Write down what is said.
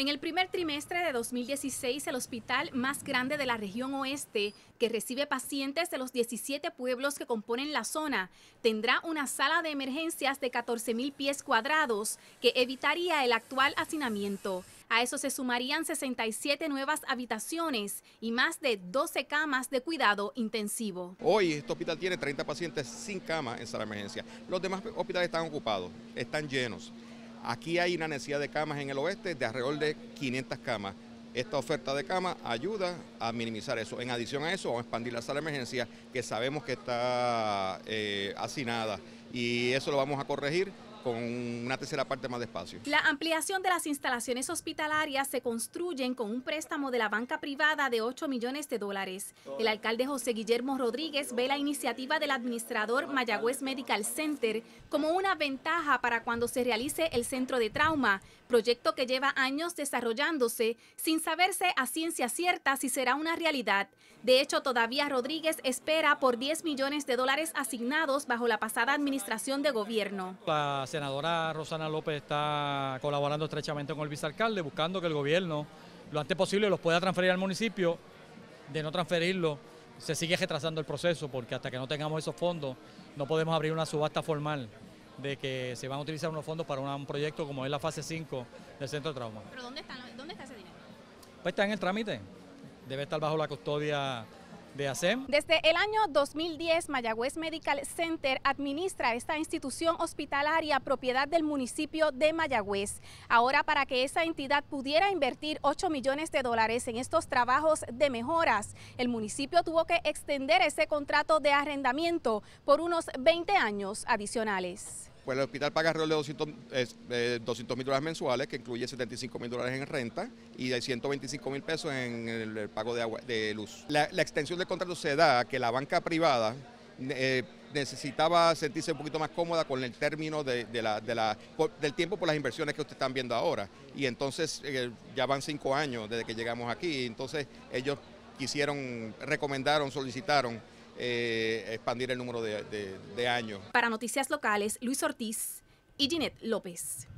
En el primer trimestre de 2016, el hospital más grande de la región oeste, que recibe pacientes de los 17 pueblos que componen la zona, tendrá una sala de emergencias de 14.000 pies cuadrados que evitaría el actual hacinamiento. A eso se sumarían 67 nuevas habitaciones y más de 12 camas de cuidado intensivo. Hoy este hospital tiene 30 pacientes sin cama en sala de emergencia. Los demás hospitales están ocupados, están llenos. Aquí hay una necesidad de camas en el oeste de alrededor de 500 camas. Esta oferta de camas ayuda a minimizar eso. En adición a eso, vamos a expandir la sala de emergencia que sabemos que está eh, hacinada y eso lo vamos a corregir con una tercera parte más de espacio. La ampliación de las instalaciones hospitalarias se construyen con un préstamo de la banca privada de 8 millones de dólares. El alcalde José Guillermo Rodríguez ve la iniciativa del administrador Mayagüez Medical Center como una ventaja para cuando se realice el centro de trauma, proyecto que lleva años desarrollándose sin saberse a ciencia cierta si será una realidad. De hecho, todavía Rodríguez espera por 10 millones de dólares asignados bajo la pasada administración de gobierno senadora Rosana López está colaborando estrechamente con el vicealcalde, buscando que el gobierno lo antes posible los pueda transferir al municipio. De no transferirlo, se sigue retrasando el proceso porque hasta que no tengamos esos fondos no podemos abrir una subasta formal de que se van a utilizar unos fondos para un proyecto como es la fase 5 del centro de trauma. ¿Pero dónde, dónde está ese dinero? Pues está en el trámite. Debe estar bajo la custodia desde el año 2010, Mayagüez Medical Center administra esta institución hospitalaria propiedad del municipio de Mayagüez. Ahora, para que esa entidad pudiera invertir 8 millones de dólares en estos trabajos de mejoras, el municipio tuvo que extender ese contrato de arrendamiento por unos 20 años adicionales. Pues el hospital paga alrededor de 200 eh, mil dólares mensuales, que incluye 75 mil dólares en renta y de 125 mil pesos en el, pago de, agua, de luz. La, extensión del contrato se da a que la banca privada eh, necesitaba sentirse un poquito más cómoda con el término de, la, del tiempo por las inversiones que ustedes están viendo ahora. Y entonces eh, ya van cinco años desde que llegamos aquí, entonces ellos quisieron, recomendaron, solicitaron eh, expandir el número de, de años. Para Noticias Locales, Luis Ortiz y Ginette López.